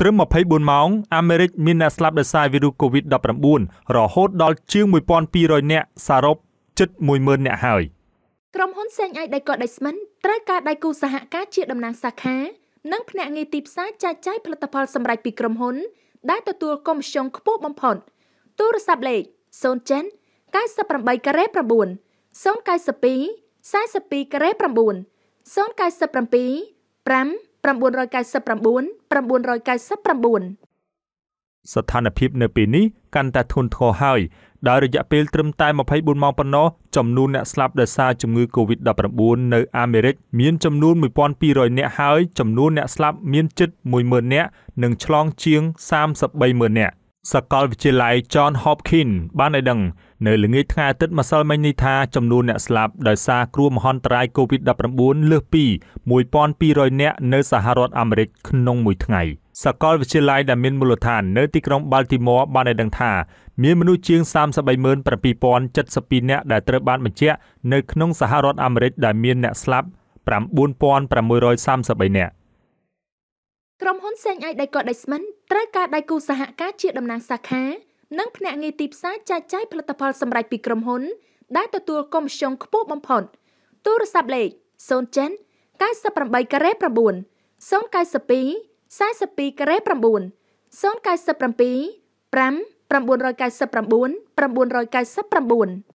ត្រឹម24ម៉ោងអាមេរិកមានអ្នកស្លាប់ដោយសារវីរុស COVID-19 រហូតដល់ជាង1200នាក់សរុបជិត10000នាក់ហើយក្រុមហ៊ុនសេងអាយដៃកតដៃស្មិនត្រូវការដៃគូសហការជាតំណាងសាខានិងភ្នាក់ងារទីផ្សារចែកចាយផលិតផល សម្រាប់ពីក្រុមហ៊ុនដែលទទួលកុំសងខ្ពស់បំផុត ទូរស័ព្ទលេខ0ចិន98ការ៉េ9 092 42ការ៉េ9 097 5 999 999ស្ថានភាពនៅពេលនេះកាន់តែធ្ងន់ធ្ងរហើយដោយរយៈពេលត្រឹមតែ24ម៉ោងប៉ុណ្ណោះចំនួនអ្នកស្លាប់ដោយសារជំងឺ Covid-19 នៅអាមេរិកមានចំនួន1200នាក់ហើយ ចំនួនអ្នកស្លាប់មានជិត10000នាក់និងឆ្លងជាង330,000នាក់។សាកលវិទ្យាល័យ John Hopkins បានឲ្យដឹងនៅល្ងាចថ្ងៃអាទិត្យម្សិលមិញនេះថាចំនួនអ្នកស្លាប់ដោយសារគ្រោះមហន្តរាយ COVID-19 លើសពី1200នាក់នៅសហរដ្ឋអាមេរិកក្នុងមួយថ្ងៃសាកលវិទ្យាល័យដែលមានមូលដ្ឋាននៅទីក្រុង Baltimore បានឲ្យដឹងថា មានមនុស្សជាង337072នាក់ដែលត្រូវបានបញ្ជាក់នៅក្នុងសហរដ្ឋអាមេរិកដែលមានអ្នកស្លាប់9633នាក់ក្រុមហ៊ុន Saint Identic Document ត្រូវការដៃគូសហការជាតំណាងសាខា និងភ្នាក់ងារទីផ្សារចែកចាយផលិតផល សម្រាប់ពីក្រុមហ៊ុន ដែលទទួលកុំមធ្យមខ្ពស់បំផុតទូរស័ព្ទលេខ010 98ការ៉េ9 092 42ការ៉េ9 097 5 999 999